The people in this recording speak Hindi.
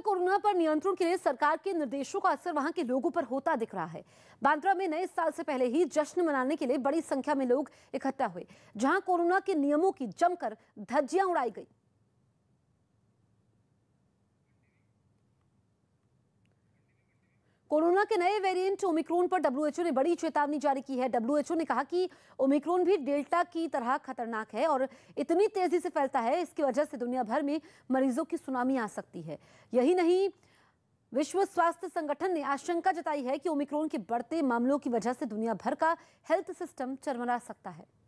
में कोरोना पर नियंत्रण के लिए सरकार के निर्देशों का असर वहां के लोगों पर होता दिख रहा है बांद्रा में नए साल से पहले ही जश्न मनाने के लिए बड़ी संख्या में लोग इकट्ठा हुए जहां कोरोना के नियमों की जमकर धज्जियां उड़ाई गई कोरोना के नए वेरिएंट ओमिक्रोन पर डब्ल्यूएचओ ने बड़ी चेतावनी जारी की है डब्ल्यूएचओ ने कहा कि ओमिक्रोन भी डेल्टा की तरह खतरनाक है और इतनी तेजी से फैलता है इसकी वजह से दुनिया भर में मरीजों की सुनामी आ सकती है यही नहीं विश्व स्वास्थ्य संगठन ने आशंका जताई है कि ओमिक्रोन के बढ़ते मामलों की वजह से दुनिया भर का हेल्थ सिस्टम चरमरा सकता है